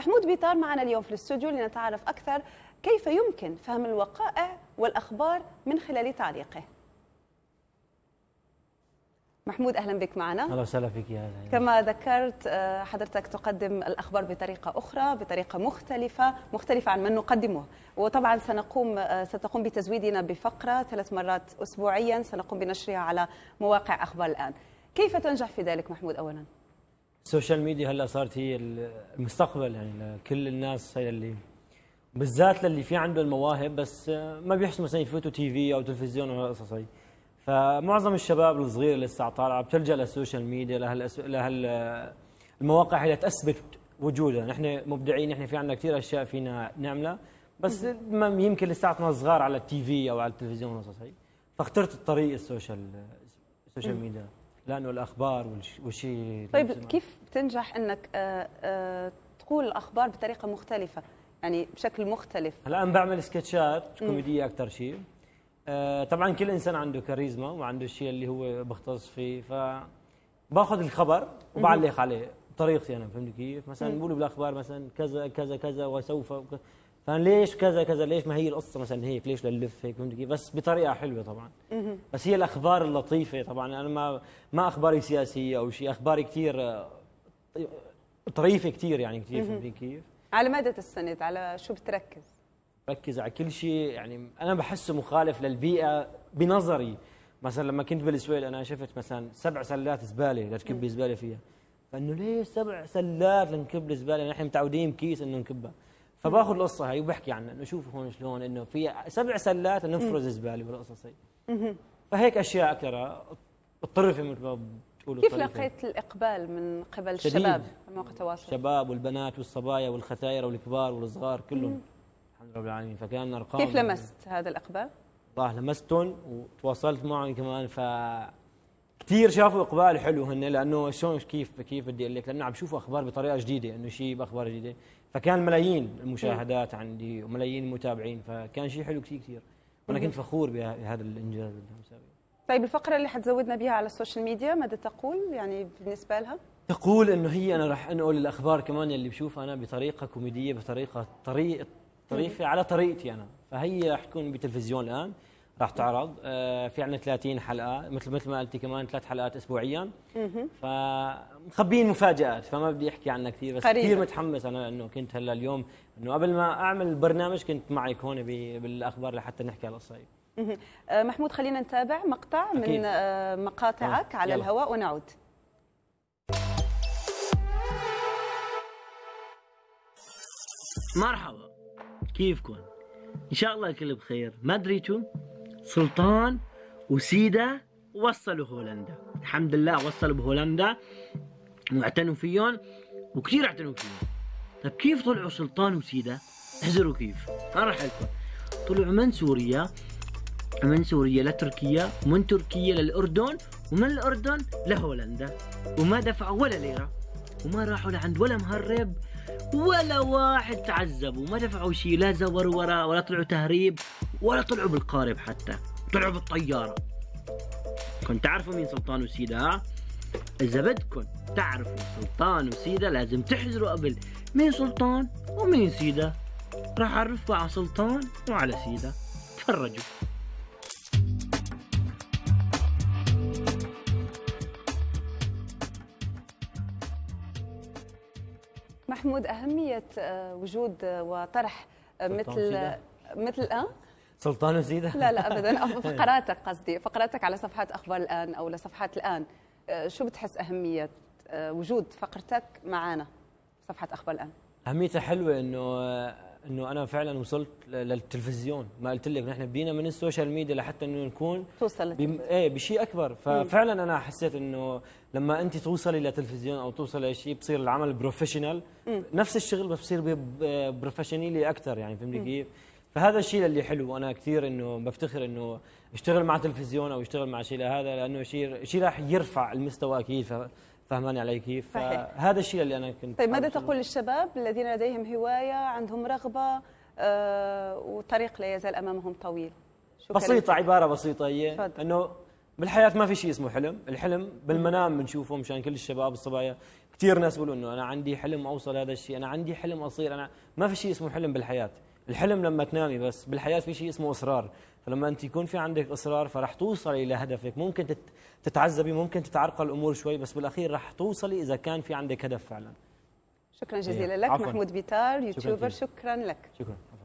محمود بيطار معنا اليوم في الاستوديو لنتعرف أكثر كيف يمكن فهم الوقائع والأخبار من خلال تعليقه محمود اهلا بك معنا اهلا وسهلا فيك يا هلا كما ذكرت آه، حضرتك تقدم الاخبار بطريقه اخرى بطريقه مختلفه مختلفه عن من نقدمه وطبعا سنقوم آه، ستقوم بتزويدنا بفقره ثلاث مرات اسبوعيا سنقوم بنشرها على مواقع اخبار الان كيف تنجح في ذلك محمود اولا السوشيال ميديا هلا صارت هي المستقبل يعني لكل الناس هي اللي بالذات للي في عنده المواهب بس ما بيحسوا مثلا يفوتوا تي في او تلفزيون او قصص هي فمعظم الشباب الصغير لسه طالعه بتلجا للسوشيال ميديا لهال لهال المواقع هي تثبت وجودها نحن مبدعين نحن في عندنا كثير اشياء فينا نعملها بس ما يمكن لساتنا صغار على التي في او على التلفزيون وقصص هي فاخترت الطريق السوشيال السوشيال ميديا لانه الاخبار والشيء طيب كيف بتنجح انك آه، آه، تقول الاخبار بطريقه مختلفه يعني بشكل مختلف الان بعمل سكتشات كوميديه اكثر شيء آه، طبعا كل انسان عنده كاريزما وعنده الشيء اللي هو بختص فيه ف باخذ الخبر وبعلق عليه بطريقتي انا فهمت كيف؟ مثلا بقولوا بالاخبار مثلا كذا كذا كذا وسوف فانا ليش كذا كذا ليش ما هي القصه مثلا هيك ليش لنلف هيك فهمت كيف بس بطريقه حلوه طبعا بس هي الاخبار اللطيفه طبعا انا ما ما اخباري سياسيه او شيء اخباري كثير آه، طريفه كثير يعني كثير فهمتي كيف على مدى السنه على شو بتركز بركز على كل شيء يعني انا بحسه مخالف للبيئه بنظري مثلا لما كنت بالسويل انا شفت مثلا سبع سلات زباله لتكبي زباله فيها فانه ليش سبع سلات لنكب الزباله نحن متعودين بكيس انه نكبها فباخذ القصه هاي وبحكي عنها انه شوفوا هون شلون انه في سبع سلات نفرز زباله والقصص هي فهيك اشياء اكثر الطرفه مثل ما بتقولوا كيف لقيت الاقبال من قبل شديد. الشباب مواقع التواصل؟ الشباب والبنات والصبايا والختاير والكبار والصغار كلهم الحمد لله رب العالمين فكان ارقام كيف لمست هذا الاقبال؟ والله لمستهم وتواصلت معهم كمان ف كثير شافوا اقبال حلو هن لانه شلون كيف كيف بدي اقول لك لانه عم بشوفوا اخبار بطريقه جديده انه شيء باخبار جديده فكان ملايين المشاهدات عندي وملايين المتابعين فكان شيء حلو كثير كثير وانا كنت فخور بهذا الانجاز اللي مسويه طيب الفقره اللي حتزودنا بها على السوشيال ميديا ماذا تقول يعني بالنسبه لها تقول انه هي انا راح انقل الاخبار كمان اللي بشوفها انا بطريقه كوميديه بطريقه طريقه طريفه على طريقتي انا فهي راح تكون بتلفزيون الان راح تعرض آه، في عندنا 30 حلقه مثل مثل ما قلتي كمان ثلاث حلقات اسبوعيا فمخبيين مفاجات فما بدي احكي عنها كثير بس كثير متحمس انا لانه كنت هلا اليوم انه قبل ما اعمل البرنامج كنت معك هون بالاخبار لحتى نحكي على الصيف آه، محمود خلينا نتابع مقطع أكيد. من آه، مقاطعك على الهواء ونعود مرحبا كيفكم؟ ان شاء الله الكل بخير ما دريتوا سلطان وسيدا وصلوا هولندا الحمد لله وصلوا بهولندا واعتنوا فيهم وكثير اعتنوا فيهم طيب كيف طلعوا سلطان وسيدا احزروا كيف انا راح لكم طلعوا من سوريا من سوريا لتركيا ومن تركيا للأردن ومن الأردن لهولندا وما دفعوا ولا ليرة وما راحوا لعند ولا مهرب ولا واحد تعذبوا ما دفعوا شيء لا زوروا ورا ولا طلعوا تهريب ولا طلعوا بالقارب حتى طلعوا بالطيارة كنت تعرفوا مين سلطان وسيدة ها؟ إذا بدكم تعرفوا سلطان وسيدة لازم تحزروا قبل مين سلطان ومين سيدة راح أعرفكم على سلطان وعلى سيدة تفرجوا محمود أهمية آه، وجود آه، وطرح آه، مثل مثل أه سلطان وزيدة لا لا أبدا أه، فقراتك قصدي فقراتك على صفحات أخبار الآن أو لصفحات الآن أه، شو بتحس أهمية أه، وجود فقرتك معنا صفحة أخبار الآن أهميتها حلوة إنه انه انا فعلا وصلت للتلفزيون ما قلت لك نحن بينا من السوشيال ميديا لحتى انه نكون توصل بم... ايه بشيء اكبر ففعلا انا حسيت انه لما انت توصلي للتلفزيون او توصلي لشيء بصير العمل بروفيشنال نفس الشغل بس بصير بروفيشنالي اكثر يعني فهمتي كيف؟ فهذا الشيء اللي حلو وانا كثير انه بفتخر انه اشتغل مع تلفزيون او اشتغل مع شيء لهذا لانه شيء شيء راح يرفع المستوى اكيد فهماني علي كيف فهذا الشيء اللي انا كنت طيب ماذا تقول للشباب الذين لديهم هوايه عندهم رغبه آه وطريق لا يزال امامهم طويل بسيطه عباره بسيطه هي فضل. انه بالحياه ما في شيء اسمه حلم الحلم بالمنام بنشوفه مشان كل الشباب الصبايا كثير ناس بيقولوا انه انا عندي حلم اوصل هذا الشيء انا عندي حلم اصير انا ما في شيء اسمه حلم بالحياه الحلم لما تنامي بس بالحياه في شيء اسمه اصرار فلما انت يكون في عندك اصرار فرح توصلي الى هدفك ممكن تتعذبي ممكن تتعرقل الامور شوي بس بالاخير رح توصلي اذا كان في عندك هدف فعلا شكرا إيه، جزيلا لك عفواً. محمود بيتار يوتيوبر شكرا, شكرا لك شكرا